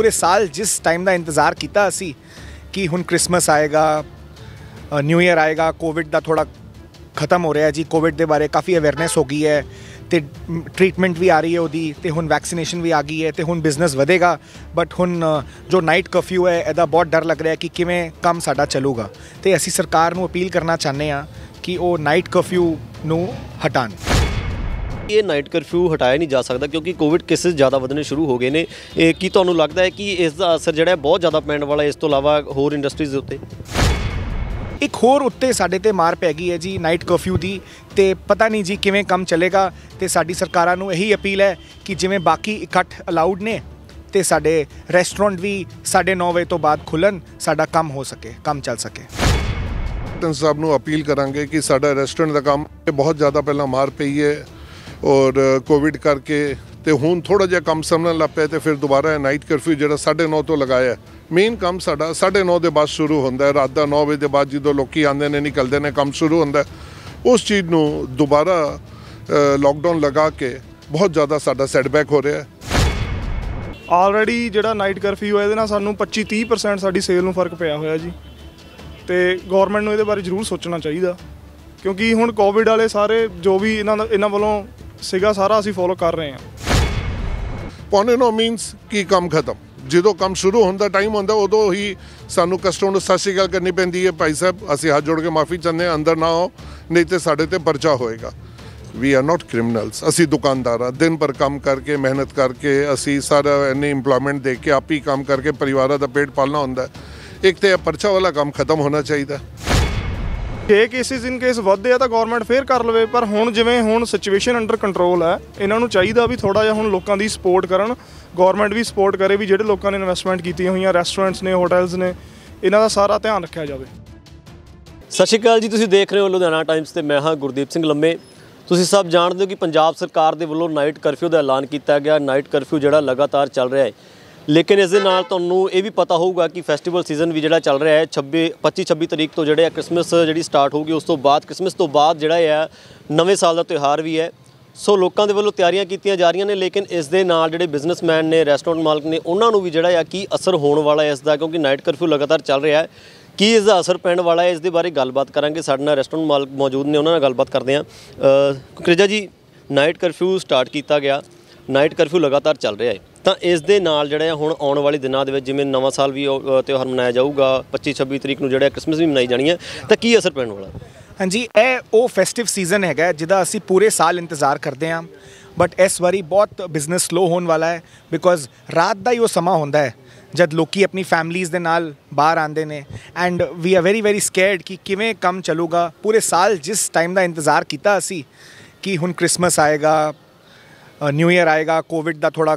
ਪੂਰੇ ਸਾਲ ਜਿਸ ਟਾਈਮ ਦਾ ਇੰਤਜ਼ਾਰ ਕੀਤਾ ਸੀ ਕਿ ਹੁਣ 크리스마ਸ ਆਏਗਾ ਨਿਊ ਇਅਰ ਆਏਗਾ ਕੋਵਿਡ ਦਾ ਥੋੜਾ ਖਤਮ ਹੋ ਰਿਹਾ ਜੀ ਕੋਵਿਡ ਦੇ ਬਾਰੇ ਕਾਫੀ ਅਵੇਅਰਨੈਸ ਹੋ ਗਈ ਹੈ ਤੇ ਟ੍ਰੀਟਮੈਂਟ ਵੀ ਆ ਰਹੀ ਹੈ ਉਹਦੀ ਤੇ ਹੁਣ ਵੈਕਸੀਨੇਸ਼ਨ ਵੀ ਆ ਗਈ ਹੈ ਤੇ ਹੁਣ ਬਿਜ਼ਨਸ ਵਧੇਗਾ ਬਟ ਹੁਣ ਜੋ ਨਾਈਟ ਕਰਫਿਊ ਹੈ ਇਹਦਾ ਬਹੁਤ ਡਰ ਲੱਗ ਰਿਹਾ ਕਿ ਕਿਵੇਂ ਕੰਮ ਸਾਡਾ ਚੱਲੂਗਾ ਤੇ ਅਸੀਂ ਸਰਕਾਰ ਨੂੰ ਅਪੀਲ ਕਰਨਾ ਚਾਹੁੰਦੇ ਆ ਕਿ ਉਹ ਨਾਈਟ ਕਰਫਿਊ ਨੂੰ ਹਟਾਣ ਇਹ ਨਾਈਟ ਕਰਫਿਊ ਹਟਾਇਆ ਨਹੀਂ ਜਾ ਸਕਦਾ ਕਿਉਂਕਿ ਕੋਵਿਡ ਕੇਸਿਸ ਜ਼ਿਆਦਾ ਵਧਣੇ ਸ਼ੁਰੂ ਹੋ ਗਏ ਨੇ ਇਹ ਕੀ ਤੁਹਾਨੂੰ ਲੱਗਦਾ ਹੈ ਕਿ ਇਸ ਦਾ ਅਸਰ ਜਿਹੜਾ ਹੈ ਬਹੁਤ ਜ਼ਿਆਦਾ ਪੈਣ ਵਾਲਾ ਇਸ ਤੋਂ ਇਲਾਵਾ ਹੋਰ ਇੰਡਸਟਰੀਜ਼ ਦੇ ਉੱਤੇ ਇੱਕ ਹੋਰ ਉੱਤੇ ਸਾਡੇ ਤੇ ਮਾਰ ਪੈ ਗਈ ਹੈ ਜੀ ਨਾਈਟ ਕਰਫਿਊ ਦੀ ਤੇ ਪਤਾ ਨਹੀਂ ਜੀ ਕਿਵੇਂ ਕੰਮ ਚੱਲੇਗਾ ਤੇ ਸਾਡੀ ਸਰਕਾਰਾਂ ਨੂੰ ਇਹੀ ਅਪੀਲ ਹੈ ਕਿ ਜਿਵੇਂ ਬਾਕੀ ਇਕੱਠ ਅਲਾਉਡ ਨੇ ਤੇ ਸਾਡੇ ਰੈਸਟੋਰੈਂਟ ਵੀ 9:30 ਵਜੇ ਤੋਂ ਬਾਅਦ ਖੁੱਲਣ ਸਾਡਾ ਕੰਮ ਹੋ ਸਕੇ ਕੰਮ ਚੱਲ ਸਕੇ ਤਾਂ ਸਾਹਿਬ ਨੂੰ ਅਪੀਲ ਕਰਾਂਗੇ ਕਿ ਸਾਡਾ ਰੈਸਟੋਰੈਂਟ ਦਾ ਕੰਮ ਬਹੁਤ ਜ਼ਿਆਦਾ ਪਹਿਲਾਂ ਮਾਰ ਪਈ ਹੈ ਔਰ ਕੋਵਿਡ ਕਰਕੇ ਤੇ ਹੁਣ ਥੋੜਾ ਜਿਹਾ ਕੰਮ ਸੰਭਲਣ ਲੱਗ ਪਿਆ ਤੇ ਫਿਰ ਦੁਬਾਰਾ ਨਾਈਟ ਕਰਫਿਊ ਜਿਹੜਾ 9:30 ਤੋਂ ਲਗਾਇਆ ਮੇਨ ਕੰਮ ਸਾਡਾ 9:30 ਦੇ ਬਾਅਦ ਸ਼ੁਰੂ ਹੁੰਦਾ ਹੈ ਰਾਤ ਦਾ 9 ਵਜੇ ਦੇ ਬਾਅਦ ਜਦੋਂ ਲੋਕੀ ਆਉਂਦੇ ਨੇ ਨਿਕਲਦੇ ਨੇ ਕੰਮ ਸ਼ੁਰੂ ਹੁੰਦਾ ਉਸ ਚੀਜ਼ ਨੂੰ ਦੁਬਾਰਾ ਲਾਕਡਾਊਨ ਲਗਾ ਕੇ ਬਹੁਤ ਜ਼ਿਆਦਾ ਸਾਡਾ ਸੈਟਬੈਕ ਹੋ ਰਿਹਾ ਹੈ ਆਲਰੇਡੀ ਜਿਹੜਾ ਨਾਈਟ ਕਰਫਿਊ ਹੈ ਇਹਦੇ ਨਾਲ ਸਾਨੂੰ 25 30% ਸਾਡੀ ਸੇਲ ਨੂੰ ਫਰਕ ਪਿਆ ਹੋਇਆ ਜੀ ਤੇ ਗਵਰਨਮੈਂਟ ਨੂੰ ਇਹਦੇ ਬਾਰੇ ਜ਼ਰੂਰ ਸੋਚਣਾ ਚਾਹੀਦਾ ਕਿਉਂਕਿ ਹੁਣ ਕੋਵਿਡ ਵਾਲੇ ਸਾਰੇ ਜੋ ਵੀ ਇਹਨਾਂ ਦਾ ਇਹਨਾਂ ਵੱਲੋਂ ਸੀਗਾ ਸਾਰਾ ਅਸੀਂ ਫੋਲੋ ਕਰ ਰਹੇ ਹਾਂ ਪੌਨੇ ਨੋ ਮੀਨਸ ਕੀ ਕੰਮ ਖਤਮ ਜਦੋਂ ਕੰਮ ਸ਼ੁਰੂ ਹੁੰਦਾ ਟਾਈਮ ਹੁੰਦਾ ਉਦੋਂ ਹੀ ਸਾਨੂੰ ਕਸਟਮਰ ਨੂੰ ਸਤਿ ਗੱਲ ਕਰਨੀ ਪੈਂਦੀ ਹੈ ਭਾਈ ਸਾਹਿਬ ਅਸੀਂ ਹੱਥ ਜੋੜ ਕੇ ਮਾਫੀ ਚਾਹੁੰਦੇ ਹਾਂ ਅੰਦਰ ਨਾ ਆਓ ਨਹੀਂ ਤੇ ਸਾਡੇ ਤੇ ਪਰਚਾ ਹੋਏਗਾ ਵੀ ਆਰ ਨਾਟ ਕ੍ਰਿਮੀਨਲਸ ਅਸੀਂ ਦੁਕਾਨਦਾਰ ਆ ਦਿਨ ਪਰ ਕੰਮ ਕਰਕੇ ਮਿਹਨਤ ਕਰਕੇ ਅਸੀਂ ਸਾਰਾ ਐਨੀ ਇੰਪਲੋਇਮੈਂਟ ਦੇ ਕੇ ਆਪੀ ਕੰਮ ਕਰਕੇ ਪਰਿਵਾਰਾਂ ਦਾ ਪੇਟ ਪਾਲਣਾ ਹੁੰਦਾ ਇੱਕ ਤੇ ਇਹ ਪਰਚਾ ਵਾਲਾ ਕੰਮ ਖਤਮ ਹੋਣਾ ਚਾਹੀਦਾ ਜੇ ਕੇਸਿਸ ਇਨ ਕੇਸ ਵੱਧਦੇ ਆ ਤਾਂ ਗਵਰਨਮੈਂਟ ਫੇਰ ਕਰ ਲਵੇ ਪਰ ਹੁਣ ਜਿਵੇਂ ਹੁਣ ਸਿਚੁਏਸ਼ਨ ਅੰਡਰ ਕੰਟਰੋਲ ਹੈ ਇਹਨਾਂ ਨੂੰ ਚਾਹੀਦਾ ਵੀ ਥੋੜਾ ਜਿਹਾ ਹੁਣ ਲੋਕਾਂ ਦੀ ਸਪੋਰਟ ਕਰਨ ਗਵਰਨਮੈਂਟ ਵੀ ਸਪੋਰਟ ਕਰੇ ਵੀ ਜਿਹੜੇ ਲੋਕਾਂ ਨੇ ਇਨਵੈਸਟਮੈਂਟ ਕੀਤੀਆਂ ਹੋਈਆਂ ਰੈਸਟੋਰੈਂਟਸ ਨੇ ਹੋਟਲਸ ਨੇ ਇਹਨਾਂ ਦਾ ਸਾਰਾ ਧਿਆਨ ਰੱਖਿਆ ਜਾਵੇ ਸਤਿ ਸ਼੍ਰੀ ਅਕਾਲ ਜੀ ਤੁਸੀਂ ਦੇਖ ਰਹੇ ਹੋ ਲੁਧਿਆਣਾ ਟਾਈਮਸ ਤੇ ਮੈਂ ਹਾਂ ਗੁਰਦੀਪ ਸਿੰਘ ਲੰਮੇ ਤੁਸੀਂ ਸਭ ਜਾਣਦੇ ਹੋ ਕਿ ਪੰਜਾਬ ਸਰਕਾਰ ਦੇ ਵੱਲੋਂ ਨਾਈਟ ਕਰਫਿਊ ਦਾ ਐਲਾਨ ਕੀਤਾ ਗਿਆ ਨਾਈਟ ਕਰਫਿਊ ਜਿਹੜਾ ਲਗਾਤਾਰ ਚੱਲ ਰਿਹਾ ਹੈ ਲੇਕਿਨ ਇਸ ਦੇ ਨਾਲ ਤੁਹਾਨੂੰ ਇਹ ਵੀ ਪਤਾ ਹੋਊਗਾ ਕਿ ਫੈਸਟੀਵਲ ਸੀਜ਼ਨ ਵੀ ਜਿਹੜਾ ਚੱਲ ਰਿਹਾ ਹੈ 26 25 26 ਤਰੀਕ ਤੋਂ ਜਿਹੜੇ ਆ ਕ੍ਰਿਸਮਸ ਜਿਹੜੀ ਸਟਾਰਟ ਹੋਊਗੀ ਉਸ ਤੋਂ ਬਾਅਦ ਕ੍ਰਿਸਮਸ ਤੋਂ ਬਾਅਦ ਜਿਹੜਾ ਹੈ ਨਵੇਂ ਸਾਲ ਦਾ ਤਿਉਹਾਰ ਵੀ ਹੈ ਸੋ ਲੋਕਾਂ ਦੇ ਵੱਲੋਂ ਤਿਆਰੀਆਂ ਕੀਤੀਆਂ ਜਾ ਰਹੀਆਂ ਨੇ ਲੇਕਿਨ ਇਸ ਦੇ ਨਾਲ ਜਿਹੜੇ ਬਿਜ਼ਨਸਮੈਨ ਨੇ ਰੈਸਟੋਰੈਂਟ ਮਾਲਕ ਨੇ ਉਹਨਾਂ ਨੂੰ ਵੀ ਜਿਹੜਾ ਆ ਕੀ ਅਸਰ ਹੋਣ ਵਾਲਾ ਹੈ ਇਸ ਦਾ ਕਿਉਂਕਿ ਨਾਈਟ ਕਰਫਿਊ ਲਗਾਤਾਰ ਚੱਲ ਰਿਹਾ ਹੈ ਕੀ ਇਸ ਦਾ ਅਸਰ ਪੈਣ ਵਾਲਾ ਹੈ ਇਸ ਦੇ ਬਾਰੇ ਗੱਲਬਾਤ ਕਰਾਂਗੇ ਸਾਡੇ ਨਾਲ ਰੈਸਟੋਰੈਂਟ ਮਾਲਕ ਮੌਜੂਦ ਨੇ ਉਹਨਾਂ ਨਾਲ ਗੱਲਬਾਤ ਕਰਦੇ ਆ ਕ੍ਰਿਜਾ ਜੀ ਨਾਈਟ ਕਰਫਿਊ ਸਟਾਰਟ ਕੀਤਾ ਗਿਆ ਨਾਈਟ ਕਰਫਿਊ ਲਗਾਤਾਰ ਚੱਲ ਰਿਹਾ ਹੈ ਤਾਂ ਇਸ ਦੇ ਨਾਲ ਜਿਹੜੇ ਹੁਣ ਆਉਣ ਵਾਲੇ ਦਿਨਾਂ ਦੇ ਵਿੱਚ ਜਿਵੇਂ ਨਵਾਂ ਸਾਲ ਵੀ ਤਿਉਹਾਰ ਮਨਾਇਆ ਜਾਊਗਾ 25 26 ਤਰੀਕ ਨੂੰ ਜਿਹੜਾ ਕ੍ਰਿਸਮਸ ਵੀ ਮਨਾਈ ਜਾਣੀ ਹੈ ਤਾਂ ਕੀ ਅਸਰ ਪੈਣ ਵਾਲਾ ਹਾਂਜੀ ਇਹ ਉਹ ਫੈਸਟਿਵ ਸੀਜ਼ਨ ਹੈਗਾ ਜਿਹਦਾ ਅਸੀਂ ਪੂਰੇ ਸਾਲ ਇੰਤਜ਼ਾਰ ਕਰਦੇ ਹਾਂ ਬਟ ਇਸ ਵਾਰੀ ਬਹੁਤ ਬਿਜ਼ਨਸ ਸਲੋ ਹੋਣ ਵਾਲਾ ਹੈ ਬਿਕੋਜ਼ ਰਾਤ ਦਾ ਹੀ ਉਹ ਸਮਾਂ ਹੁੰਦਾ ਹੈ ਜਦ ਲੋਕੀ ਆਪਣੀ ਫੈਮਲੀਆਂ ਦੇ ਨਾਲ ਬਾਹਰ ਆਂਦੇ ਨੇ and we are very very scared ਕਿ ਕਿਵੇਂ ਕੰਮ ਚੱਲੂਗਾ ਪੂਰੇ ਸਾਲ ਜਿਸ ਟਾਈਮ ਦਾ ਇੰਤਜ਼ਾਰ ਕੀਤਾ ਅਸੀਂ ਕਿ ਹੁਣ ਕ੍ਰਿਸਮਸ ਆਏਗਾ ਨਿਊ ਇਅਰ ਆਏਗਾ ਕੋਵਿਡ ਦਾ ਥੋੜਾ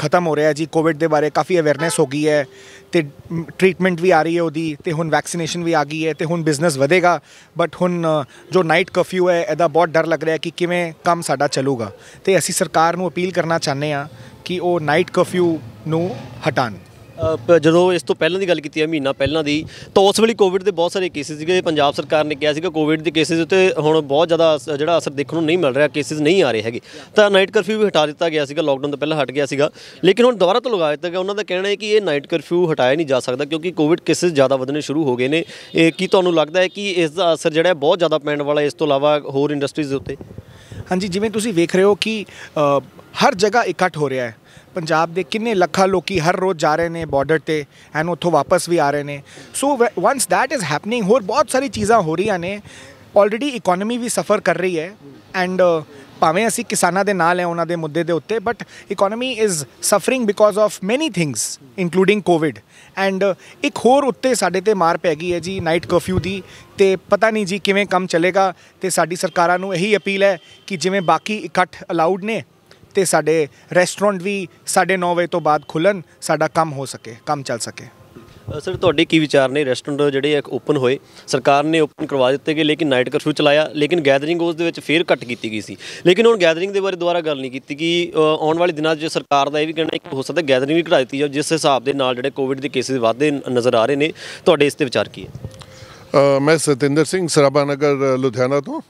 ਖਤਮ ਹੋ ਰਿਹਾ ਜੀ ਕੋਵਿਡ ਦੇ ਬਾਰੇ ਕਾਫੀ ਅਵੇਅਰਨੈਸ ਹੋ ਗਈ ਹੈ ਤੇ ਟ੍ਰੀਟਮੈਂਟ ਵੀ ਆ ਰਹੀ ਹੈ ਉਹਦੀ ਤੇ ਹੁਣ ਵੈਕਸੀਨੇਸ਼ਨ ਵੀ ਆ ਗਈ ਹੈ ਤੇ ਹੁਣ ਬਿਜ਼ਨਸ ਵਧੇਗਾ ਬਟ ਹੁਣ ਜੋ ਨਾਈਟ ਕਰਫਿਊ ਹੈ ਇਹਦਾ ਬਹੁਤ ਡਰ ਲੱਗ ਰਿਹਾ ਕਿ ਕਿਵੇਂ ਕੰਮ ਸਾਡਾ ਚੱਲੂਗਾ ਤੇ ਅਸੀਂ ਸਰਕਾਰ ਨੂੰ ਅਪੀਲ ਕਰਨਾ ਚਾਹੁੰਦੇ ਆ ਕਿ ਉਹ ਨਾਈਟ ਕਰਫਿਊ ਨੂੰ ਹਟਾਣ ਜਦੋਂ ਇਸ ਤੋਂ ਪਹਿਲਾਂ ਦੀ ਗੱਲ ਕੀਤੀ ਹੈ ਮਹੀਨਾ ਪਹਿਲਾਂ ਦੀ ਤਾਂ ਉਸ ਵੇਲੇ ਕੋਵਿਡ ਦੇ ਬਹੁਤ ਸਾਰੇ ਕੇਸਿਸ ਸੀਗੇ ਪੰਜਾਬ ਸਰਕਾਰ ਨੇ ਕਿਹਾ ਸੀਗਾ ਕੋਵਿਡ ਦੇ ਕੇਸਿਸ ਉੱਤੇ ਹੁਣ ਬਹੁਤ ਜ਼ਿਆਦਾ ਜਿਹੜਾ ਅਸਰ ਦੇਖਣ ਨੂੰ ਨਹੀਂ ਮਿਲ ਰਿਹਾ ਕੇਸਿਸ ਨਹੀਂ ਆ ਰਹੇ ਹੈਗੇ ਤਾਂ ਨਾਈਟ ਕਰਫਿਊ ਵੀ ਹਟਾ ਦਿੱਤਾ ਗਿਆ ਸੀਗਾ ਲਾਕਡਾਊਨ ਤੋਂ ਪਹਿਲਾਂ ਹਟ ਗਿਆ ਸੀਗਾ ਲੇਕਿਨ ਹੁਣ ਦੁਬਾਰਾ ਤੋਂ ਲਗਾ ਦਿੱਤਾ ਗਿਆ ਉਹਨਾਂ ਦਾ ਕਹਿਣਾ ਹੈ ਕਿ ਇਹ ਨਾਈਟ ਕਰਫਿਊ ਹਟਾਇਆ ਨਹੀਂ ਜਾ ਸਕਦਾ ਕਿਉਂਕਿ ਕੋਵਿਡ ਕੇਸਿਸ ਜ਼ਿਆਦਾ ਵਧਣੇ ਸ਼ੁਰੂ ਹੋ ਗਏ ਨੇ ਇਹ ਕੀ ਤੁਹਾਨੂੰ ਲੱਗਦਾ ਹੈ ਕਿ ਇਸ ਦਾ ਅਸਰ ਜਿਹੜਾ ਬਹੁਤ ਜ਼ਿਆਦਾ ਪੈਣ ਵਾਲਾ ਇਸ ਤੋਂ ਇਲਾਵਾ ਹੋਰ ਇੰਡਸਟਰੀਜ਼ ਦੇ ਉੱਤੇ ਹਾਂਜੀ ਜਿਵੇਂ ਤੁਸੀਂ ਵੇਖ ਰਹੇ ਹੋ ਕਿ ਹਰ ਜਗ੍ਹਾ ਇਕੱਠ ਹੋ ਰਿਹਾ ਹੈ ਪੰਜਾਬ ਦੇ ਕਿੰਨੇ ਲੱਖਾਂ ਲੋਕੀ ਹਰ ਰੋਜ਼ ਜਾ ਰਹੇ ਨੇ ਬਾਰਡਰ ਤੇ ਐਂਡ ਉੱਥੋਂ ਵਾਪਸ ਵੀ ਆ ਰਹੇ ਨੇ so once that is happening ਹੋਰ ਬਹੁਤ ਸਾਰੀ ਚੀਜ਼ਾਂ ਹੋ ਰਹੀਆਂ ਨੇ ਆਲਰੇਡੀ ਇਕਨੋਮੀ ਵੀ ਸਫਰ ਕਰ ਰਹੀ ਹੈ ਐਂਡ ਭਾਵੇਂ ਅਸੀਂ ਕਿਸਾਨਾਂ ਦੇ ਨਾਲ ਹੈ ਉਹਨਾਂ ਦੇ ਮੁੱਦੇ ਦੇ ਉੱਤੇ but economy is suffering because of many things including Covid and ਇੱਕ ਹੋਰ ਉੱਤੇ ਸਾਡੇ ਤੇ ਮਾਰ ਪੈ ਗਈ ਹੈ ਜੀ ਨਾਈਟ ਕਰਫਿਊ ਦੀ ਤੇ ਪਤਾ ਨਹੀਂ ਜੀ ਕਿਵੇਂ ਕੰਮ ਚੱਲੇਗਾ ਤੇ ਸਾਡੀ ਸਰਕਾਰਾਂ ਨੂੰ ਇਹੀ ਅਪੀਲ ਹੈ ਕਿ ਜਿਵੇਂ ਬਾਕੀ ਇਕੱਠ ਅਲਾਉਡ ਨੇ ਤੇ ਸਾਡੇ ਰੈਸਟੋਰੈਂਟ ਵੀ 9:30 ਵਜੇ ਤੋਂ ਬਾਅਦ ਖੁੱਲਣ ਸਾਡਾ ਕੰਮ ਹੋ ਸਕੇ ਕੰਮ ਚੱਲ ਸਕੇ ਸਰ ਤੁਹਾਡੇ ਕੀ ਵਿਚਾਰ ਨੇ ਰੈਸਟੋਰੈਂਟ ਜਿਹੜੇ ਓਪਨ ਹੋਏ ਸਰਕਾਰ ਨੇ ਓਪਨ ਕਰਵਾ ਦਿੱਤੇ ਗਏ ਲੇਕਿਨ ਨਾਈਟ ਕਰਫਿਊ ਚਲਾਇਆ ਲੇਕਿਨ ਗੈਦਰਿੰਗ ਉਸ ਦੇ ਵਿੱਚ ਫੇਰ ਕੱਟ ਕੀਤੀ ਗਈ ਸੀ ਲੇਕਿਨ ਹੁਣ ਗੈਦਰਿੰਗ ਦੇ ਬਾਰੇ ਦੁਬਾਰਾ ਗੱਲ ਨਹੀਂ ਕੀਤੀ ਕਿ ਆਉਣ ਵਾਲੇ ਦਿਨਾਂ 'ਚ ਸਰਕਾਰ ਦਾ ਇਹ ਵੀ ਕਹਿਣਾ ਕਿ ਹੋ ਸਕਦਾ ਗੈਦਰਿੰਗ ਵੀ ਘਟਾ ਦਿੱਤੀ ਜਾਵੇ ਜਿਸ ਹਿਸਾਬ ਦੇ ਨਾਲ ਜਿਹੜੇ ਕੋਵਿਡ ਦੇ ਕੇਸਿਸ ਵਧਦੇ ਨਜ਼ਰ ਆ ਰਹੇ ਨੇ ਤੁਹਾਡੇ ਇਸ ਤੇ ਵਿਚਾਰ ਕੀ ਹੈ ਮੈਂ ਸਤਿੰਦਰ ਸਿੰਘ ਸਰਾਬਾ ਨਗਰ ਲੁਧਿਆਣਾ ਤੋਂ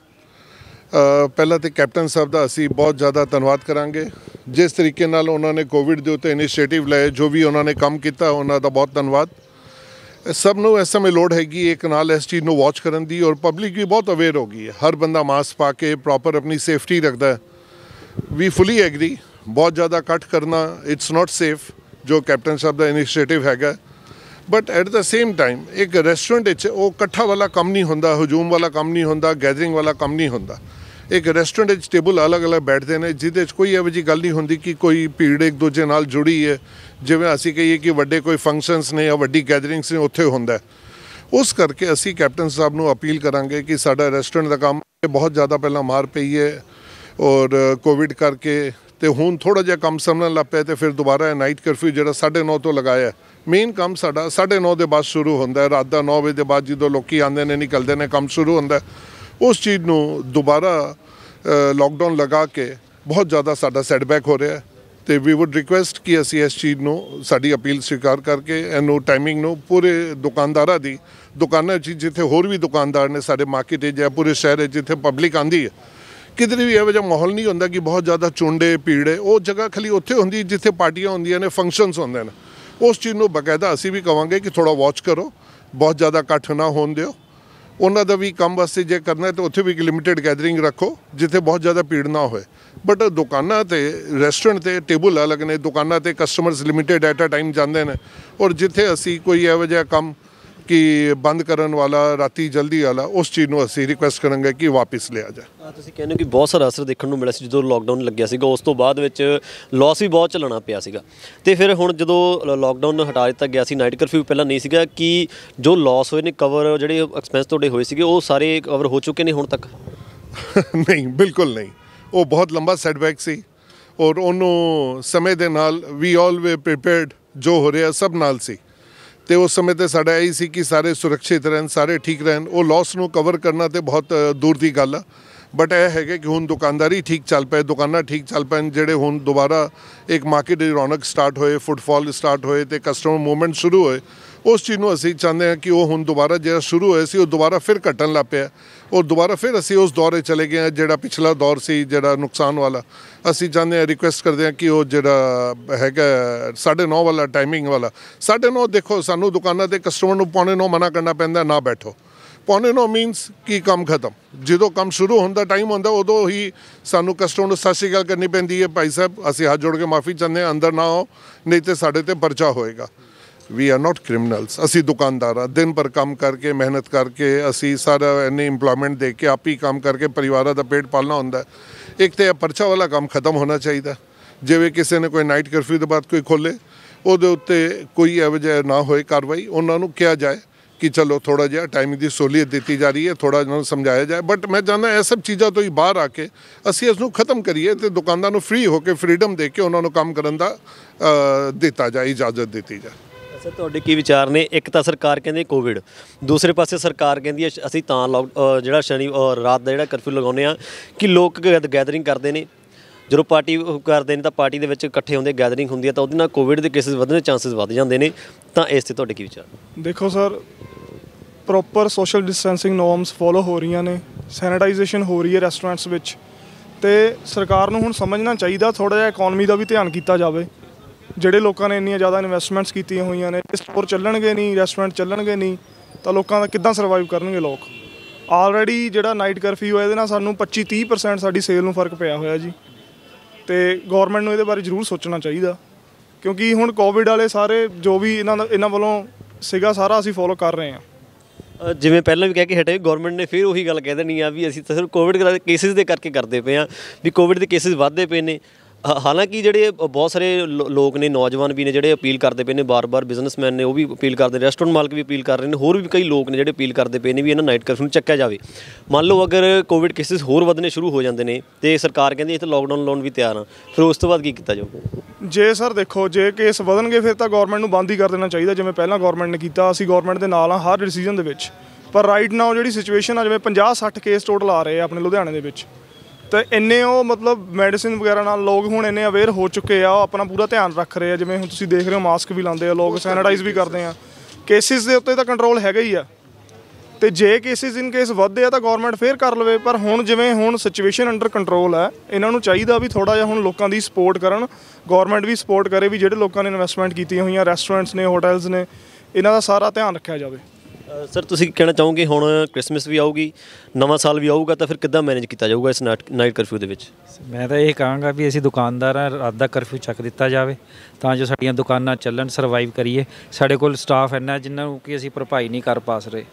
ਪਹਿਲਾਂ ਤੇ ਕੈਪਟਨ ਸਾਹਿਬ ਦਾ ਅਸੀਂ ਬਹੁਤ ਜ਼ਿਆਦਾ ਧੰਨਵਾਦ ਕਰਾਂਗੇ ਜਿਸ ਤਰੀਕੇ ਨਾਲ ਉਹਨਾਂ ਨੇ ਕੋਵਿਡ ਦੇ ਉੱਤੇ ਇਨੀਸ਼ੀਏਟਿਵ ਲਏ ਜੋ ਵੀ ਉਹਨਾਂ ਨੇ ਕੰਮ ਕੀਤਾ ਉਹਨਾਂ ਦਾ ਬਹੁਤ ਧੰਨਵਾਦ ਸਭ ਨੂੰ ਇਸ ਸਮੇਂ ਲੋੜ ਹੈਗੀ ਇੱਕ ਨਾਲ ਇਸ ਚੀਜ਼ ਨੂੰ ਵਾਚ ਕਰਨ ਦੀ ਔਰ ਪਬਲਿਕ ਵੀ ਬਹੁਤ ਅਵੇਅਰ ਹੋ ਗਈ ਹੈ ਹਰ ਬੰਦਾ ਮਾਸਕ ਪਾ ਕੇ ਪ੍ਰੋਪਰ ਆਪਣੀ ਸੇਫਟੀ ਰੱਖਦਾ ਵੀ ਫੁੱਲੀ ਐਗਰੀ ਬਹੁਤ ਜ਼ਿਆਦਾ ਕੱਟ ਕਰਨਾ ਇਟਸ ਨਾਟ ਸੇਫ ਜੋ ਕੈਪਟਨ ਸਾਹਿਬ ਦਾ ਇਨੀਸ਼ੀਏਟਿਵ ਹੈਗਾ but at the same time ਇੱਕ ਰੈਸਟੋਰੈਂਟ ਵਿੱਚ ਉਹ ਇਕੱਠਾ ਵਾਲਾ ਕੰਮ ਨਹੀਂ ਹੁੰਦਾ ਹਜੂਮ ਵਾਲਾ ਕੰਮ ਨਹੀਂ ਹੁੰਦਾ ਗੈਦਰਿੰਗ ਵਾਲਾ ਕੰਮ ਨਹੀਂ ਹੁੰਦਾ ਇੱਕ ਰੈਸਟੋਰੈਂਟ ਵਿੱਚ ਟੇਬਲ ਅਲੱਗ-ਅਲੱਗ ਬੈਠਦੇ ਨੇ ਜਿਹਦੇ ਵਿੱਚ ਕੋਈ ਐਵੇਂ ਜੀ ਗੱਲ ਨਹੀਂ ਹੁੰਦੀ ਕਿ ਕੋਈ ਭੀੜ ਇੱਕ ਦੂਜੇ ਨਾਲ ਜੁੜੀ ਹੈ ਜਿਵੇਂ ਅਸੀਂ ਕਹੀਏ ਕਿ ਵੱਡੇ ਕੋਈ ਫੰਕਸ਼ਨਸ ਨੇ ਜਾਂ ਵੱਡੀ ਗੈਦਰਿੰਗਸ ਨੇ ਉੱਥੇ ਹੁੰਦਾ ਉਸ ਕਰਕੇ ਅਸੀਂ ਕੈਪਟਨ ਸਾਹਿਬ ਨੂੰ ਅਪੀਲ ਕਰਾਂਗੇ ਕਿ ਸਾਡਾ ਰੈਸਟੋਰੈਂਟ ਦਾ ਕੰਮ ਬਹੁਤ ਜ਼ਿਆਦਾ ਪਹਿਲਾਂ ਮਾਰ ਪਈ ਹੈ ਔਰ ਕੋਵਿਡ ਕਰਕੇ ਤੇ ਹੁਣ ਥੋੜਾ ਜਿਹਾ ਕੰਮ ਸੰਭਲਣ ਲੱਗ ਪਿਆ ਤੇ ਫਿਰ ਦੁਬਾਰਾ ਨਾਈਟ ਕਰਫਿਊ ਜਿਹੜਾ 9:30 ਤੋਂ ਲਗਾਇਆ ਮੇਨ ਕੰਮ ਸਾਡਾ 9:30 ਦੇ ਬਾਅਦ ਸ਼ੁਰੂ ਹੁੰਦਾ ਹੈ ਰਾਤ ਦਾ 9 ਵਜੇ ਦੇ ਬਾਅਦ ਜਦੋਂ ਲੋਕੀ ਆਉਂਦੇ ਨੇ ਨਿਕਲਦੇ ਨੇ ਕੰਮ ਸ਼ੁਰੂ ਹੁੰਦਾ ਉਸ ਚੀਜ਼ ਨੂੰ ਦੁਬਾਰਾ ਲਾਕਡਾਊਨ ਲਗਾ ਕੇ ਬਹੁਤ ਜ਼ਿਆਦਾ ਸਾਡਾ ਸੈਟਬੈਕ ਹੋ ਰਿਹਾ ਹੈ ਤੇ ਵੀ ਵੁੱਡ ਰਿਕੁਐਸਟ ਕਿ ਅਸੀਂ ਇਸ ਚੀਜ਼ ਨੂੰ ਸਾਡੀ ਅਪੀਲ ਸਵੀਕਾਰ ਕਰਕੇ ਇਹਨੂੰ ਟਾਈਮਿੰਗ ਨੂੰ ਪੂਰੇ ਦੁਕਾਨਦਾਰਾਂ ਦੀ ਦੁਕਾਨਾਂ ਜਿੱਥੇ ਹੋਰ ਵੀ ਦੁਕਾਨਦਾਰ ਨੇ ਸਾਡੇ ਮਾਰਕੀਟ 'ਚ ਜਾਂ ਪੂਰੇ ਸ਼ਹਿਰ 'ਚ ਜਿੱਥੇ ਪਬਲਿਕ ਆਂਦੀ ਹੈ ਕਿਤੇ ਵੀ ਇਹ ਵਜਾ ਮਾਹੌਲ ਨਹੀਂ ਹੁੰਦਾ ਕਿ ਬਹੁਤ ਜ਼ਿਆਦਾ ਚੁੰਡੇ ਪੀੜੇ ਉਹ ਜਗ੍ਹਾ ਖਲੀ ਉੱਥੇ ਹੁੰਦੀ ਜਿੱਥੇ ਪਾਰਟੀਆਂ ਹੁੰਦੀਆਂ ਨੇ ਫੰਕਸ਼ਨਸ ਹੁੰਦੇ ਨੇ ਉਸ ਚੀਜ਼ ਨੂੰ ਬਕਾਇਦਾ ਅਸੀਂ ਵੀ ਕਵਾਂਗੇ ਕਿ ਥੋੜਾ ਵਾਚ ਕਰੋ ਬਹੁਤ ਜ਼ਿਆਦਾ ਇਕੱਠ ਨਾ ਹੋਣ ਦਿਓ ਉਹਨਾਂ ਦਾ ਵੀ ਕੰਮ ਵਾਸਤੇ ਜੇ ਕਰਨਾ ਤਾਂ ਉੱਥੇ ਵੀ ਇੱਕ ਲਿਮਿਟਿਡ ਗੈਦਰਿੰਗ ਰੱਖੋ ਜਿੱਥੇ ਬਹੁਤ ਜ਼ਿਆਦਾ ਭੀੜ ਨਾ ਹੋਵੇ ਬਟ ਦੁਕਾਨਾਂ ਤੇ ਰੈਸਟੋਰੈਂਟ ਤੇ ਟੇਬਲ ਅਲੱਗ ਨੇ ਦੁਕਾਨਾਂ ਤੇ customers limited at a time ਜਾਂਦੇ ਨੇ ਔਰ ਜਿੱਥੇ ਅਸੀਂ ਕੋਈ ਇਹੋ ਜਿਹਾ ਕੰਮ ਕਿ ਬੰਦ ਕਰਨ ਵਾਲਾ ਰਾਤੀ ਜਲਦੀ ਵਾਲਾ ਉਸ ਚੀਜ਼ ਨੂੰ ਅਸੀਂ ਰਿਕੁਐਸਟ ਕਰਾਂਗੇ ਕਿ ਵਾਪਸ ਲਿਆ ਜਾਏ ਤੁਸੀਂ ਕਹਿੰਦੇ ਕਿ ਬਹੁਤ ਸਾਰਾ ਅਸਰ ਦੇਖਣ ਨੂੰ ਮਿਲਿਆ ਸੀ ਜਦੋਂ ਲਾਕਡਾਊਨ ਲੱਗਿਆ ਸੀਗਾ ਉਸ ਤੋਂ ਬਾਅਦ ਵਿੱਚ ਲਾਸ ਵੀ ਬਹੁਤ ਚੱਲਣਾ ਪਿਆ ਸੀਗਾ ਤੇ ਫਿਰ ਹੁਣ ਜਦੋਂ ਲਾਕਡਾਊਨ ਹਟਾ ਦਿੱਤਾ ਗਿਆ ਸੀ ਨਾਈਟ ਕਰਫਿਊ ਪਹਿਲਾਂ ਨਹੀਂ ਸੀਗਾ ਕਿ ਜੋ ਲਾਸ ਹੋਏ ਨੇ ਕਵਰ ਜਿਹੜੇ ਐਕਸਪੈਂਸ ਤੁਹਾਡੇ ਹੋਏ ਸੀਗੇ ਉਹ ਸਾਰੇ ਕਵਰ ਹੋ ਚੁੱਕੇ ਨੇ ਹੁਣ ਤੱਕ ਨਹੀਂ ਬਿਲਕੁਲ ਨਹੀਂ ਉਹ ਬਹੁਤ ਲੰਬਾ ਸੈਟਬੈਕ ਸੀ ਔਰ ਉਹਨੂੰ ਸਮੇਂ ਦੇ ਨਾਲ ਵੀ ਆਲਵੇ ਪ੍ਰੀਪੇਅਰਡ ਜੋ ਹੋ ਰਿਹਾ ਸਭ ਨਾਲ ਸੀ ਤੇ ਉਸ ਸਮੇਂ ਤੇ ਸਾਡਾ ਇਹੀ ਸੀ ਕਿ ਸਾਰੇ ਸੁਰੱਖਿਅਤ ਰਹਿਣ ਸਾਰੇ ਠੀਕ ਰਹਿਣ ਉਹ ਲਾਸ ਨੂੰ ਕਵਰ ਕਰਨਾ ਤੇ ਬਹੁਤ ਦੂਰ ਦੀ ਗੱਲ ਆ ਬਟ ਇਹ ਹੈਗੇ ਕਿ ਹੁਣ ਦੁਕਾਨਦਾਰੀ ਠੀਕ ਚੱਲ ਪਏ ਦੁਕਾਨਾਂ ਠੀਕ ਚੱਲ ਪਏ ਜਿਹੜੇ ਹੁਣ ਦੁਬਾਰਾ ਇੱਕ ਮਾਰਕੀਟ ਦੀ ਰੌਣਕ ਸਟਾਰਟ ਹੋਏ ਫੁੱਟਫਾਲ ਸਟਾਰਟ ਹੋਏ ਤੇ ਕਸਟਮਰ ਮੂਵਮੈਂਟ ਸ਼ੁਰੂ ਹੋਏ ਉਸ ਚੀਜ਼ ਨੂੰ ਅਸੀਂ ਚਾਹੁੰਦੇ ਹਾਂ ਕਿ ਉਹ ਹੁਣ ਦੁਬਾਰਾ ਜਿਹੜਾ ਸ਼ੁਰੂ ਹੋਇਆ ਸੀ ਉਹ ਦੁਬਾਰਾ ਫਿਰ ਘਟਣ ਲੱਗ ਪਿਆ ਔਰ ਦੁਬਾਰਾ ਫਿਰ ਅਸੀਂ ਉਸ ਦੌਰੇ ਚਲੇ ਗਏ ਜਿਹੜਾ ਪਿਛਲਾ ਦੌਰ ਸੀ ਜਿਹੜਾ ਨੁਕਸਾਨ ਵਾਲਾ ਅਸੀਂ ਚਾਹੁੰਦੇ ਹਾਂ ਰਿਕੁਐਸਟ ਕਰਦੇ ਹਾਂ ਕਿ ਉਹ ਜਿਹੜਾ ਹੈਗਾ 9:30 ਵਾਲਾ ਟਾਈਮਿੰਗ ਵਾਲਾ 9:30 ਦੇਖੋ ਸਾਨੂੰ ਦੁਕਾਨਾਂ ਤੇ ਕਸਟਮਰ ਨੂੰ ਪੌਣੇ 9 ਮਨਾ ਕਰਨਾ ਪੈਂਦਾ ਨਾ ਬੈਠੋ ਪੌਣੇ 9 ਮੀਨਸ ਕਿ ਕੰਮ ਖਤਮ ਜਦੋਂ ਕੰਮ ਸ਼ੁਰੂ ਹੁੰਦਾ ਟਾਈਮ ਹੁੰਦਾ ਉਦੋਂ ਹੀ ਸਾਨੂੰ ਕਸਟਮਰ ਨੂੰ ਸਤਿ ਸ਼੍ਰੀ ਅਕਾਲ ਕਰਨੀ ਪੈਂਦੀ ਹੈ ਭਾਈ ਸਾਹਿਬ ਅਸੀਂ ਹੱਥ ਜੋੜ ਕੇ ਮਾਫੀ ਚਾਹੁੰਦੇ ਹਾਂ ਅੰਦਰ ਨਾ ਆਓ ਨਹੀਂ ਤੇ ਸਾਡੇ ਤੇ ਪਰਚਾ ਹੋਏਗਾ ਵੀ ਆਰ ਨਾਟ ਕ੍ਰਿਮੀਨਲਸ ਅਸੀਂ ਦੁਕਾਨਦਾਰ ਆ ਦਿਨ ਪਰ ਕੰਮ ਕਰਕੇ ਮਿਹਨਤ ਕਰਕੇ ਅਸੀਂ ਸਾਰਾ ਐਨੀ ਏਮਪਲੋਇਮੈਂਟ ਦੇ ਕੇ ਆਪ ਹੀ ਕੰਮ ਕਰਕੇ ਪਰਿਵਾਰਾਂ ਦਾ ਪੇਟ ਪਾਲਣਾ ਹੁੰਦਾ ਇੱਕ ਤੇ ਪਰਚਾ ਵਾਲਾ ਕੰਮ ਖਤਮ ਹੋਣਾ ਚਾਹੀਦਾ ਜਿਵੇਂ ਕਿਸੇ ਨੇ ਕੋਈ ਨਾਈਟ ਕਰਫਿਊ ਦੇ ਬਾਅਦ ਕੋਈ ਖੋਲੇ ਉਹਦੇ ਉੱਤੇ ਕੋਈ ਐਵਜੈ ਨਾ ਹੋਏ ਕਾਰਵਾਈ ਉਹਨਾਂ ਨੂੰ ਕਿਹਾ ਜਾਏ ਕਿ ਚਲੋ ਥੋੜਾ ਜਿਹਾ ਟਾਈਮ ਦੀ ਸਹੂਲੀਅਤ ਦਿੱਤੀ ਜਾ ਰਹੀ ਹੈ ਥੋੜਾ ਉਹਨਾਂ ਨੂੰ ਸਮਝਾਇਆ ਜਾਏ ਬਟ ਮੈਂ ਚਾਹੁੰਦਾ ਇਹ ਸਭ ਚੀਜ਼ਾਂ ਤੋਂ ਹੀ ਬਾਹਰ ਆ ਕੇ ਅਸੀਂ ਇਸ ਨੂੰ ਖਤਮ ਕਰੀਏ ਤੇ ਦੁਕਾਨਦਾਰ ਨੂੰ ਫ੍ਰੀ ਹੋ ਕੇ ਫ੍ਰੀडम ਦੇ ਕੇ ਉਹਨਾਂ ਨੂੰ ਕੰਮ ਕਰਨ ਦਾ ਦਿੱਤਾ ਜਾਏ ਇਜਾਜ਼ਤ ਦਿੱਤੀ ਜਾਏ ਸਰ ਤੁਹਾਡੇ ਕੀ ਵਿਚਾਰ ਨੇ ਇੱਕ ਤਾਂ ਸਰਕਾਰ ਕਹਿੰਦੀ ਕੋਵਿਡ ਦੂਸਰੇ ਪਾਸੇ ਸਰਕਾਰ ਕਹਿੰਦੀ ਹੈ ਅਸੀਂ ਤਾਂ ਜਿਹੜਾ ਸ਼ਨੀ ਰਾਤ ਦਾ ਜਿਹੜਾ ਕਰਫਿਊ ਲਗਾਉਂਦੇ ਆ ਕਿ ਲੋਕ ਗੈਦਰਿੰਗ ਕਰਦੇ ਨੇ ਜਦੋਂ ਪਾਰਟੀ ਕਰਦੇ ਨੇ ਤਾਂ ਪਾਰਟੀ ਦੇ ਵਿੱਚ ਇਕੱਠੇ ਹੁੰਦੇ ਗੈਦਰਿੰਗ ਹੁੰਦੀ ਹੈ ਤਾਂ ਉਹਦੇ ਨਾਲ ਕੋਵਿਡ ਦੇ ਕੇਸਿਸ ਵਧਣ ਦੇ ਚਾਂਸਸ ਵੱਧ ਜਾਂਦੇ ਨੇ ਤਾਂ ਇਸ ਤੇ ਤੁਹਾਡੇ ਕੀ ਵਿਚਾਰ ਦੇਖੋ sir proper social distancing norms follow ਹੋ ਰਹੀਆਂ ਨੇ ਸੈਨੀਟਾਈਜੇਸ਼ਨ ਹੋ ਰਹੀ ਹੈ ਰੈਸਟੋਰੈਂਟਸ ਵਿੱਚ ਤੇ ਸਰਕਾਰ ਨੂੰ ਹੁਣ ਸਮਝਣਾ ਚਾਹੀਦਾ ਥੋੜਾ ਜਿਹਾ ਇਕਨੋਮੀ ਦਾ ਵੀ ਧਿਆਨ ਕੀਤਾ ਜਾਵੇ ਜਿਹੜੇ ਲੋਕਾਂ ਨੇ ਇੰਨੀਆਂ ਜ਼ਿਆਦਾ ਇਨਵੈਸਟਮੈਂਟਸ ਕੀਤੀਆਂ ਹੋਈਆਂ ਨੇ ਸਟੋਰ ਚੱਲਣਗੇ ਨਹੀਂ ਰੈਸਟੋਰੈਂਟ ਚੱਲਣਗੇ ਨਹੀਂ ਤਾਂ ਲੋਕਾਂ ਦਾ ਕਿੱਦਾਂ ਸਰਵਾਈਵ ਕਰਨਗੇ ਲੋਕ ਆਲਰੇਡੀ ਜਿਹੜਾ ਨਾਈਟ ਕਰਫਿਊ ਹੈ ਇਹਦੇ ਨਾਲ ਸਾਨੂੰ 25 30% ਸਾਡੀ ਸੇਲ ਨੂੰ ਫਰਕ ਪਿਆ ਹੋਇਆ ਜੀ ਤੇ ਗਵਰਨਮੈਂਟ ਨੂੰ ਇਹਦੇ ਬਾਰੇ ਜ਼ਰੂਰ ਸੋਚਣਾ ਚਾਹੀਦਾ ਕਿਉਂਕਿ ਹੁਣ ਕੋਵਿਡ ਵਾਲੇ ਸਾਰੇ ਜੋ ਵੀ ਇਹਨਾਂ ਦਾ ਇਹਨਾਂ ਵੱਲੋਂ ਸਿਗਾ ਸਾਰਾ ਅਸੀਂ ਫੋਲੋ ਕਰ ਰਹੇ ਹਾਂ ਜਿਵੇਂ ਪਹਿਲਾਂ ਵੀ ਕਹਿ ਕੇ ਹਟੇ ਗਵਰਨਮੈਂਟ ਨੇ ਫਿਰ ਉਹੀ ਗੱਲ ਕਹਿ ਦੇਣੀ ਆ ਵੀ ਅਸੀਂ ਤਾਂ ਸਿਰਫ ਕੋਵਿਡ ਕੇਸਿਸ ਦੇ ਕਰਕੇ ਕਰਦੇ ਪਏ ਆ ਵੀ ਕੋਵਿਡ ਦੇ ਕੇਸਿਸ ਵੱਧਦੇ ਪਏ ਨੇ ਹਾਲਾਂਕਿ ਜਿਹੜੇ ਬਹੁਤ ਸਾਰੇ ਲੋਕ ਨੇ ਨੌਜਵਾਨ ਵੀ ਨੇ ਜਿਹੜੇ ਅਪੀਲ ਕਰਦੇ ਪਏ ਨੇ ਬਾਰ-ਬਾਰ ਬਿਜ਼ਨਸਮੈਨ ਨੇ ਉਹ ਵੀ ਅਪੀਲ ਕਰਦੇ ਰੈਸਟੋਰੈਂਟ ਮਾਲਕ ਵੀ ਅਪੀਲ ਕਰ ਰਹੇ ਨੇ ਹੋਰ ਵੀ ਕਈ ਲੋਕ ਨੇ ਜਿਹੜੇ ਅਪੀਲ ਕਰਦੇ ਪਏ ਨੇ ਵੀ ਇਹਨਾਂ ਨਾਈਟ ਕਰਫਿਊ ਨੂੰ ਚੱਕਿਆ ਜਾਵੇ ਮੰਨ ਲਓ ਅਗਰ ਕੋਵਿਡ ਕੇਸਿਸ ਹੋਰ ਵਧਨੇ ਸ਼ੁਰੂ ਹੋ ਜਾਂਦੇ ਨੇ ਤੇ ਸਰਕਾਰ ਕਹਿੰਦੀ ਇੱਥੇ ਲਾਕਡਾਊਨ ਲਾਉਣ ਵੀ ਤਿਆਰ ਆ ਫਿਰ ਉਸ ਤੋਂ ਬਾਅਦ ਕੀ ਕੀਤਾ ਜਾਊਗਾ ਜੇ ਸਰ ਦੇਖੋ ਜੇ ਕੇਸ ਵਧਣਗੇ ਫਿਰ ਤਾਂ ਗਵਰਨਮੈਂਟ ਨੂੰ ਬੰਦ ਹੀ ਕਰ ਦੇਣਾ ਚਾਹੀਦਾ ਜਿਵੇਂ ਪਹਿਲਾਂ ਗਵਰਨਮੈਂਟ ਨੇ ਕੀਤਾ ਅਸੀਂ ਗਵਰਨਮੈਂਟ ਦੇ ਨਾਲ ਆ ਹਰ ਡਿਸੀਜਨ ਦੇ ਵਿੱਚ ਪਰ ਰਾਈਟ ਨਾਓ ਜਿਹੜੀ ਸਿਚੁਏਸ਼ਨ ਆ ਜਿਵੇਂ 50 60 ਕੇਸ ਟੋਟਲ ਆ ਰਹੇ ਆ ਆਪਣੇ ਲੁਧਿਆਣੇ ਦੇ ਵਿੱਚ ਤੇ ਇੰਨੇ ਉਹ ਮਤਲਬ ਮੈਡੀਸਿਨ ਵਗੈਰਾ ਨਾਲ ਲੋਕ ਹੁਣ ਇੰਨੇ ਅਵੇਅਰ ਹੋ ਚੁੱਕੇ ਆ ਆਪਣਾ ਪੂਰਾ ਧਿਆਨ ਰੱਖ ਰਹੇ ਆ ਜਿਵੇਂ ਹੁਣ ਤੁਸੀਂ ਦੇਖ ਰਹੇ ਹੋ ਮਾਸਕ ਵੀ ਲਾਉਂਦੇ ਆ ਲੋਕ ਸੈਨੀਟਾਈਜ਼ ਵੀ ਕਰਦੇ ਆ ਕੇਸਿਸ ਦੇ ਉੱਤੇ ਤਾਂ ਕੰਟਰੋਲ ਹੈਗਾ ਹੀ ਆ ਤੇ ਜੇ ਕੇਸਿਸ ਇਨ ਕੇਸ ਵੱਧਦੇ ਆ ਤਾਂ ਗਵਰਨਮੈਂਟ ਫੇਰ ਕਰ ਲਵੇ ਪਰ ਹੁਣ ਜਿਵੇਂ ਹੁਣ ਸਿਚੁਏਸ਼ਨ ਅੰਡਰ ਕੰਟਰੋਲ ਆ ਇਹਨਾਂ ਨੂੰ ਚਾਹੀਦਾ ਵੀ ਥੋੜਾ ਜਿਹਾ ਹੁਣ ਲੋਕਾਂ ਦੀ ਸਪੋਰਟ ਕਰਨ ਗਵਰਨਮੈਂਟ ਵੀ ਸਪੋਰਟ ਕਰੇ ਵੀ ਜਿਹੜੇ ਲੋਕਾਂ ਨੇ ਇਨਵੈਸਟਮੈਂਟ ਕੀਤੀ ਹੋਈਆਂ ਰੈਸਟੋਰੈਂਟਸ ਨੇ ਹੋਟਲਸ ਨੇ ਇਹਨਾਂ ਦਾ ਸਾਰਾ ਧਿਆਨ ਰੱਖਿਆ ਜਾਵੇ ਸਰ ਤੁਸੀਂ ਕਹਿਣਾ ਚਾਹੋਗੇ ਹੁਣ 크리스마ਸ ਵੀ ਆਊਗੀ ਨਵਾਂ ਸਾਲ ਵੀ ਆਊਗਾ ਤਾਂ ਫਿਰ ਕਿੱਦਾਂ ਮੈਨੇਜ ਕੀਤਾ ਜਾਊਗਾ ਇਸ ਨਾਈਟ ਕਰਫਿਊ ਦੇ ਵਿੱਚ ਮੈਂ ਤਾਂ ਇਹ ਕਹਾਂਗਾ ਵੀ ਅਸੀਂ ਦੁਕਾਨਦਾਰਾਂ ਰਾਤ ਦਾ ਕਰਫਿਊ ਚੱਕ ਦਿੱਤਾ ਜਾਵੇ ਤਾਂ ਜੋ ਸਾਡੀਆਂ ਦੁਕਾਨਾਂ ਚੱਲਣ ਸਰਵਾਈਵ ਕਰੀਏ ਸਾਡੇ ਕੋਲ ਸਟਾਫ ਇੰਨਾ ਜਿੰਨਾ ਨੂੰ ਕਿ ਅਸੀਂ ਭਰਪਾਈ ਨਹੀਂ ਕਰ ਪਾਸ ਰਹੇ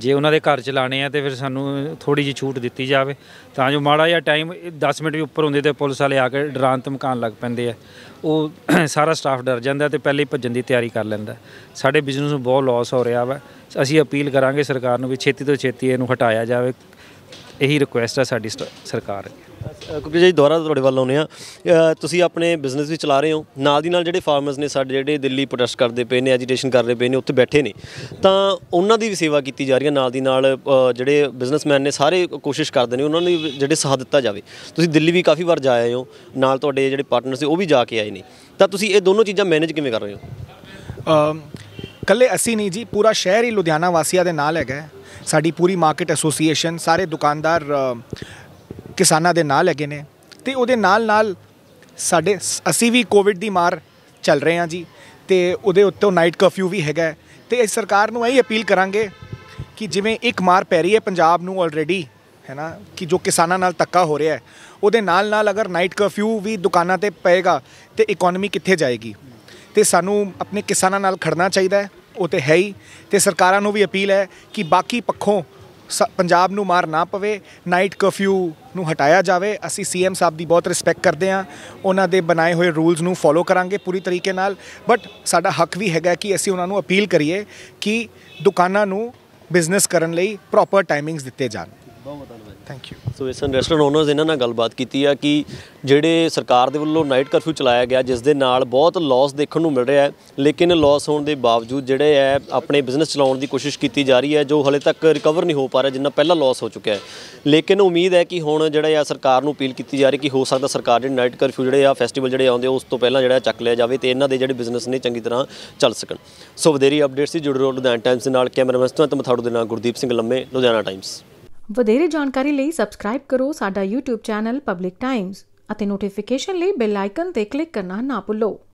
ਜੇ ਉਹਨਾਂ ਦੇ ਘਰ ਚਲਾਣੇ ਆ ਤੇ ਫਿਰ ਸਾਨੂੰ ਥੋੜੀ ਜਿਹੀ ਛੂਟ ਦਿੱਤੀ ਜਾਵੇ ਤਾਂ ਜੋ ਮਾੜਾ ਜਿਹਾ ਟਾਈਮ 10 ਮਿੰਟ ਵੀ ਉੱਪਰ ਹੁੰਦੇ ਤੇ ਪੁਲਿਸ ਵਾਲੇ ਆ ਕੇ ਡਰਾਂ ਧਮਕਾਣ ਲੱਗ ਪੈਂਦੇ ਆ ਉਹ ਸਾਰਾ ਸਟਾਫ ਡਰ ਜਾਂਦਾ ਤੇ ਪਹਿਲੇ ਹੀ ਭੱਜਣ ਦੀ ਤਿਆਰੀ ਕਰ ਲੈਂਦਾ ਸਾਡੇ ਬਿਜ਼ਨਸ ਨੂੰ ਬਹੁਤ ਲਾਸ ਹੋ ਰਿਹਾ ਵਾ ਅਸੀਂ ਅਪੀਲ ਕਰਾਂਗੇ ਸਰਕਾਰ ਨੂੰ ਵੀ ਛੇਤੀ ਤੋਂ ਛੇਤੀ ਇਹਨੂੰ ਹਟਾਇਆ ਜਾਵੇ ਇਹੀ ਰਿਕੁਐਸਟ ਹੈ ਸਾਡੀ ਸਰਕਾਰ ਕੁਪੀ ਜੀ ਦੁਆਰਾ ਤੁਹਾਡੇ ਵੱਲ ਆਉਨੇ ਆ ਤੁਸੀਂ ਆਪਣੇ ਬਿਜ਼ਨਸ ਵੀ ਚਲਾ ਰਹੇ ਹੋ ਨਾਲ ਦੀ ਨਾਲ ਜਿਹੜੇ ਫਾਰਮਰਸ ਨੇ ਸਾਡੇ ਜਿਹੜੇ ਦਿੱਲੀ ਪ੍ਰੋਟੈਸਟ ਕਰਦੇ ਪਏ ਨੇ ਐਜੀਟੇਸ਼ਨ ਕਰ ਰਹੇ ਪਏ ਨੇ ਉੱਥੇ ਬੈਠੇ ਨੇ ਤਾਂ ਉਹਨਾਂ ਦੀ ਵੀ ਸੇਵਾ ਕੀਤੀ ਜਾ ਰਹੀ ਹੈ ਨਾਲ ਦੀ ਨਾਲ ਜਿਹੜੇ ਬਿਜ਼ਨਸਮੈਨ ਨੇ ਸਾਰੇ ਕੋਸ਼ਿਸ਼ ਕਰਦੇ ਨੇ ਉਹਨਾਂ ਨੂੰ ਜਿਹੜੇ ਸਾਥ ਦਿੱਤਾ ਜਾਵੇ ਤੁਸੀਂ ਦਿੱਲੀ ਵੀ ਕਾਫੀ ਵਾਰ ਜਾ ਆਏ ਹੋ ਨਾਲ ਤੁਹਾਡੇ ਜਿਹੜੇ ਪਾਰਟਨਰਸ ਨੇ ਉਹ ਵੀ ਜਾ ਕੇ ਆਏ ਨੇ ਤਾਂ ਤੁਸੀਂ ਇਹ ਦੋਨੋਂ ਚੀਜ਼ਾਂ ਮੈਨੇਜ ਕਿਵੇਂ ਕਰ ਰਹੇ ਹੋ ਕੱਲੇ ਅਸੀਂ ਨਹੀਂ ਜੀ ਪੂਰਾ ਸ਼ਹਿਰ ਹੀ ਲੁਧਿਆਣਾ ਵਾਸੀਆਂ ਦੇ ਨਾਲ ਹੈਗਾ ਸਾਡੀ ਪੂਰੀ ਮਾਰਕੀਟ ਐਸੋਸੀਏਸ਼ਨ ਸਾਰੇ ਦੁਕਾਨਦਾਰ ਕਿਸਾਨਾਂ ਦੇ ਨਾਲ ਹੈਗੇ ਨੇ ਤੇ ਉਹਦੇ ਨਾਲ ਨਾਲ ਸਾਡੇ ਅਸੀਂ ਵੀ ਕੋਵਿਡ ਦੀ ਮਾਰ ਚੱਲ ਰਹੇ ਹਾਂ ਜੀ ਤੇ ਉਹਦੇ ਉੱਤੇ ਨਾਈਟ ਕਰਫਿਊ ਵੀ ਹੈਗਾ ਤੇ ਇਸ ਸਰਕਾਰ ਨੂੰ ਇਹੀ ਅਪੀਲ ਕਰਾਂਗੇ ਕਿ ਜਿਵੇਂ ਇੱਕ ਮਾਰ ਪੈ ਰਹੀ ਹੈ ਪੰਜਾਬ ਨੂੰ ਆਲਰੇਡੀ ਹੈ ਨਾ ਕਿ ਜੋ ਕਿਸਾਨਾਂ ਨਾਲ ਤੱਕਾ ਹੋ ਰਿਹਾ ਹੈ ਉਹਦੇ ਨਾਲ ਨਾਲ ਅਗਰ ਨਾਈਟ ਕਰਫਿਊ ਵੀ ਦੁਕਾਨਾਂ ਤੇ ਪਏਗਾ ਤੇ ਇਕਨੋਮੀ ਕਿੱਥੇ ਜਾਏਗੀ ਤੇ ਸਾਨੂੰ ਆਪਣੇ ਕਿਸਾਨਾਂ ਨਾਲ ਖੜਨਾ ਚਾਹੀਦਾ ਹੈ ਉਹ ਤੇ ਹੈ ਹੀ ਤੇ ਸਰਕਾਰਾਂ ਨੂੰ ਵੀ ਅਪੀਲ ਹੈ ਕਿ ਬਾਕੀ ਪੱਖੋਂ ਪੰਜਾਬ ਨੂੰ ਮਾਰ ਨਾ ਪਵੇ ਨਾਈਟ ਕਰਫਿਊ ਨੂੰ ਹਟਾਇਆ ਜਾਵੇ ਅਸੀਂ ਸੀਐਮ ਸਾਹਿਬ ਦੀ ਬਹੁਤ ਰਿਸਪੈਕਟ ਕਰਦੇ ਹਾਂ ਉਹਨਾਂ ਦੇ ਬਣਾਏ ਹੋਏ ਰੂਲਸ ਨੂੰ ਫੋਲੋ ਕਰਾਂਗੇ ਪੂਰੀ ਤਰੀਕੇ ਨਾਲ ਬਟ ਸਾਡਾ ਹੱਕ ਵੀ ਹੈਗਾ ਕਿ ਅਸੀਂ ਉਹਨਾਂ ਨੂੰ ਅਪੀਲ ਕਰੀਏ ਕਿ ਦੁਕਾਨਾਂ ਨੂੰ ਬਿਜ਼ਨਸ ਕਰਨ ਲਈ ਪ੍ਰੋਪਰ ਟਾਈਮਿੰਗਸ ਦਿੱਤੇ ਜਾਣ ਬਹੁਤ ਧੰਨਵਾਦ ਥੈਂਕ ਯੂ ਸੋ ਇਸਨ ਰੈਸਟੋਰੈਂਟ ਓਨਰਸ ਇਹਨਾਂ ਨਾਲ ਗੱਲਬਾਤ ਕੀਤੀ ਆ ਕਿ ਜਿਹੜੇ ਸਰਕਾਰ ਦੇ ਵੱਲੋਂ ਨਾਈਟ ਕਰਫਿਊ ਚਲਾਇਆ ਗਿਆ ਜਿਸ ਦੇ ਨਾਲ ਬਹੁਤ ਲਾਸ ਦੇਖਣ ਨੂੰ ਮਿਲ ਰਿਹਾ ਹੈ ਲੇਕਿਨ ਲਾਸ ਹੋਣ ਦੇ ਬਾਵਜੂਦ ਜਿਹੜੇ ਹੈ ਆਪਣੇ ਬਿਜ਼ਨਸ ਚਲਾਉਣ ਦੀ ਕੋਸ਼ਿਸ਼ ਕੀਤੀ ਜਾ ਰਹੀ ਹੈ ਜੋ ਹਲੇ ਤੱਕ ਰਿਕਵਰ ਨਹੀਂ ਹੋ ਪਾ ਰਿਹਾ ਜਿੰਨਾ ਪਹਿਲਾਂ ਲਾਸ ਹੋ ਚੁੱਕਿਆ ਹੈ ਲੇਕਿਨ ਉਮੀਦ ਹੈ ਕਿ ਹੁਣ ਜਿਹੜਾ ਆ ਸਰਕਾਰ ਨੂੰ ਅਪੀਲ ਕੀਤੀ ਜਾ ਰਹੀ ਕਿ ਹੋ ਸਕਦਾ ਸਰਕਾਰ ਜਿਹੜੇ ਨਾਈਟ ਕਰਫਿਊ ਜਿਹੜੇ ਆ ਫੈਸਟੀਵਲ ਜਿਹੜੇ ਆਉਂਦੇ ਉਸ ਤੋਂ ਪਹਿਲਾਂ ਜਿਹੜਾ ਚੱਕ ਲਿਆ ਜਾਵੇ ਤੇ ਇਹਨਾਂ ਦੇ ਜਿਹੜੇ ਬਿਜ਼ਨਸ ਨੇ ਚੰਗੀ ਤਰ੍ਹਾਂ ਚੱਲ ਸਕਣ ਸੋ ਵਧੇਰੀ ਅਪਡੇਟਸ ਦੀ ਜੁੜ ਰਹੋ ਲੁਧਿਆਣਾ ਟਾਈਮਸ ਦੇ ਨਾਲ ਕੈਮਰਾਮੈਨ ਸੁਤੰਤ ਮਥਾੜੂ ਦੇ ਨਾਲ ਗੁਰਦੀਪ ਸਿੰਘ ਲੰਮੇ ਲੁਧਿਆਣਾ ਟਾਈਮਸ ਵਧੇਰੇ ਜਾਣਕਾਰੀ ਲਈ ਸਬਸਕ੍ਰਾਈਬ ਕਰੋ ਸਾਡਾ YouTube ਚੈਨਲ ਪਬਲਿਕ ਟਾਈਮਜ਼ ਅਤੇ ਨੋਟੀਫਿਕੇਸ਼ਨ ਲਈ ਬੈਲ ਆਈਕਨ ਤੇ ਕਲਿੱਕ ਕਰਨਾ ਨਾ ਭੁੱਲੋ